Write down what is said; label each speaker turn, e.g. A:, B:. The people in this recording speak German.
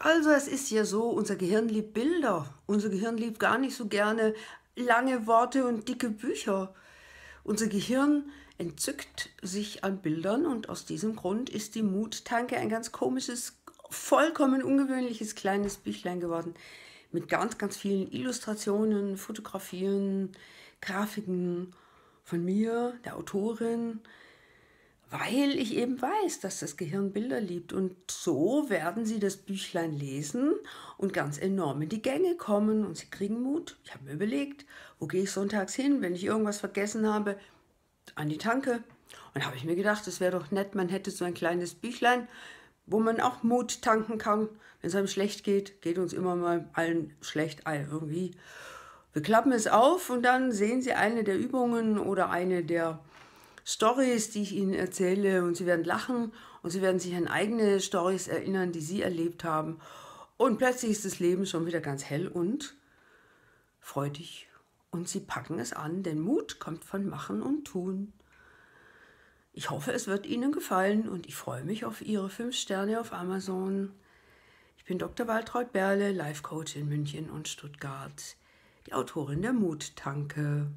A: Also es ist ja so, unser Gehirn liebt Bilder. Unser Gehirn liebt gar nicht so gerne lange Worte und dicke Bücher. Unser Gehirn entzückt sich an Bildern und aus diesem Grund ist die Muttanke ein ganz komisches, vollkommen ungewöhnliches kleines Büchlein geworden. Mit ganz, ganz vielen Illustrationen, Fotografien, Grafiken von mir, der Autorin, weil ich eben weiß, dass das Gehirn Bilder liebt. Und so werden sie das Büchlein lesen und ganz enorm in die Gänge kommen und sie kriegen Mut. Ich habe mir überlegt, wo gehe ich sonntags hin, wenn ich irgendwas vergessen habe? An die Tanke. Und habe ich mir gedacht, es wäre doch nett, man hätte so ein kleines Büchlein, wo man auch Mut tanken kann. Wenn es einem schlecht geht, geht uns immer mal allen schlecht irgendwie. Wir klappen es auf und dann sehen Sie eine der Übungen oder eine der Stories, die ich ihnen erzähle und sie werden lachen und sie werden sich an eigene Stories erinnern, die sie erlebt haben. Und plötzlich ist das Leben schon wieder ganz hell und freudig. Und sie packen es an, denn Mut kommt von Machen und Tun. Ich hoffe, es wird Ihnen gefallen und ich freue mich auf Ihre 5 Sterne auf Amazon. Ich bin Dr. Waltraud Berle, Life Coach in München und Stuttgart, die Autorin der Mut-Tanke.